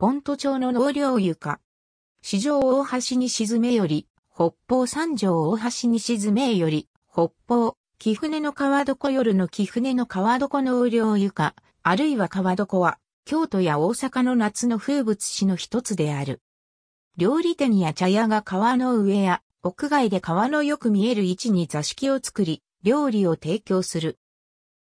ポント町の農業床。市場大橋に沈めより、北方三条大橋に沈めより、北方、木船の川床夜の木船の川床農業床、あるいは川床は、京都や大阪の夏の風物詩の一つである。料理店や茶屋が川の上や、屋外で川のよく見える位置に座敷を作り、料理を提供する。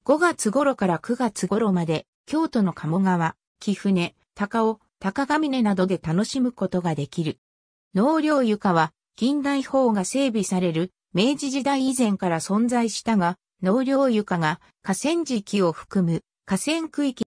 5月頃から9月頃まで、京都の鴨川、木船、高尾、高峰などで楽しむことができる。納涼床は近代法が整備される明治時代以前から存在したが、納涼床が河川敷を含む河川区域。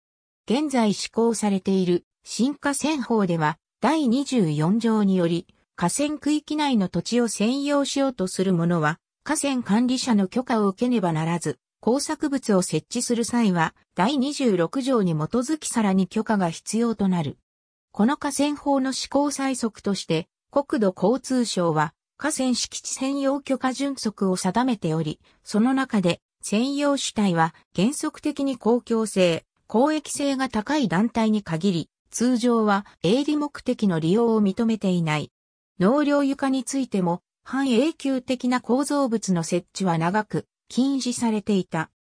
現在施行されている新河川法では第24条により河川区域内の土地を占用しようとする者は河川管理者の許可を受けねばならず、工作物を設置する際は第26条に基づきさらに許可が必要となる。この河川法の施行最速として、国土交通省は河川敷地専用許可準則を定めており、その中で専用主体は原則的に公共性、公益性が高い団体に限り、通常は営利目的の利用を認めていない。農業床についても、半永久的な構造物の設置は長く禁止されていた。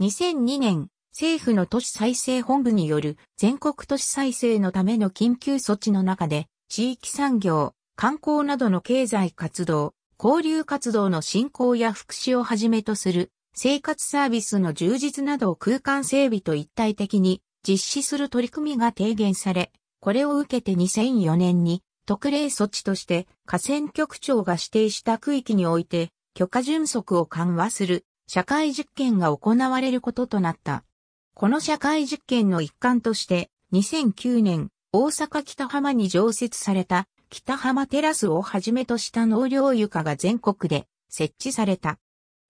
2002年政府の都市再生本部による全国都市再生のための緊急措置の中で、地域産業、観光などの経済活動、交流活動の振興や福祉をはじめとする生活サービスの充実などを空間整備と一体的に実施する取り組みが提言され、これを受けて2004年に特例措置として河川局長が指定した区域において許可巡則を緩和する社会実験が行われることとなった。この社会実験の一環として、2009年、大阪北浜に常設された北浜テラスをはじめとした農業床が全国で設置された。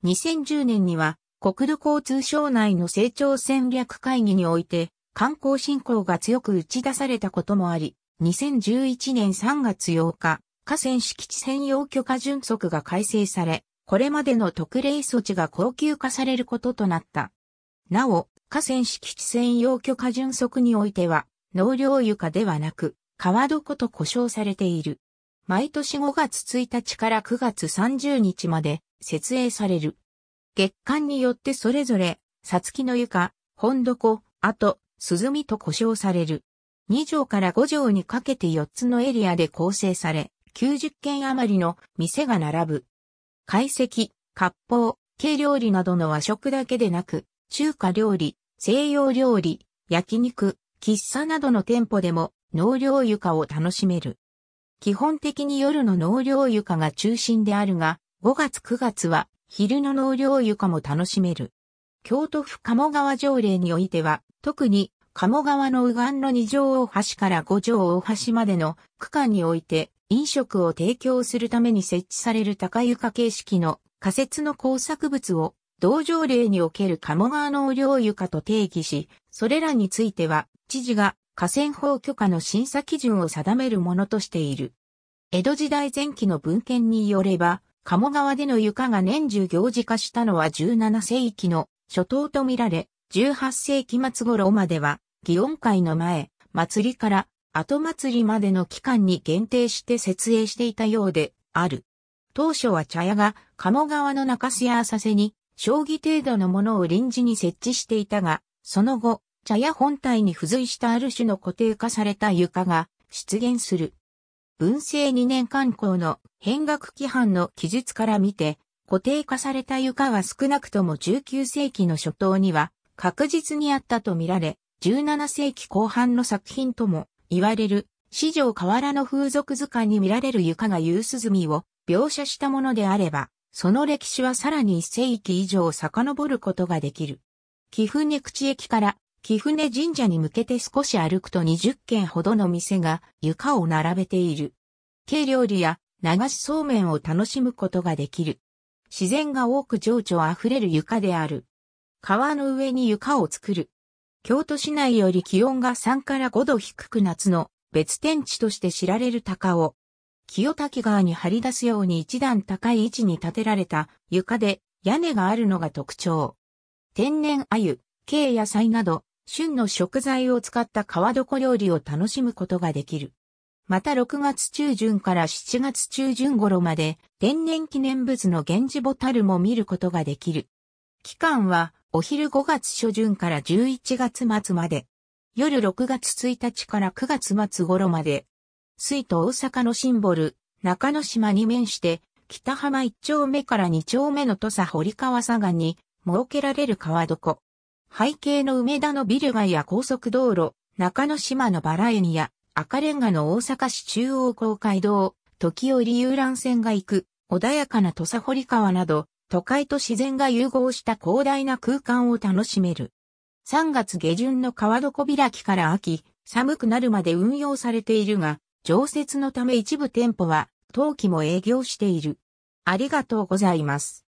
2010年には国土交通省内の成長戦略会議において観光振興が強く打ち出されたこともあり、2011年3月8日、河川敷地専用許可準則が改正され、これまでの特例措置が高級化されることとなった。なお、河川敷地専用許可準則においては、農業床ではなく、川床と呼称されている。毎年5月1日から9月30日まで設営される。月間によってそれぞれ、さつきの床、本床、あと、鈴見と呼称される。2条から5条にかけて4つのエリアで構成され、90軒余りの店が並ぶ。懐石、割烹、軽料理などの和食だけでなく、中華料理、西洋料理、焼肉、喫茶などの店舗でも納涼床を楽しめる。基本的に夜の納涼床が中心であるが、5月9月は昼の納涼床も楽しめる。京都府鴨川条例においては、特に鴨川の右岸の二条大橋から五条大橋までの区間において飲食を提供するために設置される高床形式の仮設の工作物を同条例における鴨川の農業床と定義し、それらについては、知事が河川法許可の審査基準を定めるものとしている。江戸時代前期の文献によれば、鴨川での床が年中行事化したのは17世紀の初頭とみられ、18世紀末頃までは、祇園会の前、祭りから後祭りまでの期間に限定して設営していたようである。当初は茶屋が鴨川の中洲や浅瀬に将棋程度のものを臨時に設置していたが、その後、茶屋本体に付随したある種の固定化された床が出現する。文政2年刊行の変額規範の記述から見て、固定化された床は少なくとも19世紀の初頭には確実にあったと見られ、17世紀後半の作品とも言われる、史上河原の風俗図鑑に見られる床が夕涼みを描写したものであれば、その歴史はさらに一世紀以上遡ることができる。木船口駅から木船神社に向けて少し歩くと20軒ほどの店が床を並べている。軽料理や流しそうめんを楽しむことができる。自然が多く情緒あふれる床である。川の上に床を作る。京都市内より気温が3から5度低く夏の別天地として知られる高尾、清滝川に張り出すように一段高い位置に建てられた床で屋根があるのが特徴。天然鮎、軽野菜など、旬の食材を使った川床料理を楽しむことができる。また6月中旬から7月中旬頃まで天然記念物の源氏ボタルも見ることができる。期間はお昼5月初旬から11月末まで。夜6月1日から9月末頃まで水と大阪のシンボル、中之島に面して、北浜一丁目から二丁目の土佐堀川左岸に設けられる川床。背景の梅田のビル街や高速道路、中之島のバラ園や赤レンガの大阪市中央公会堂、時折遊覧船が行く、穏やかな土佐堀川など、都会と自然が融合した広大な空間を楽しめる。3月下旬の川床開きから秋、寒くなるまで運用されているが、常設のため一部店舗は、当期も営業している。ありがとうございます。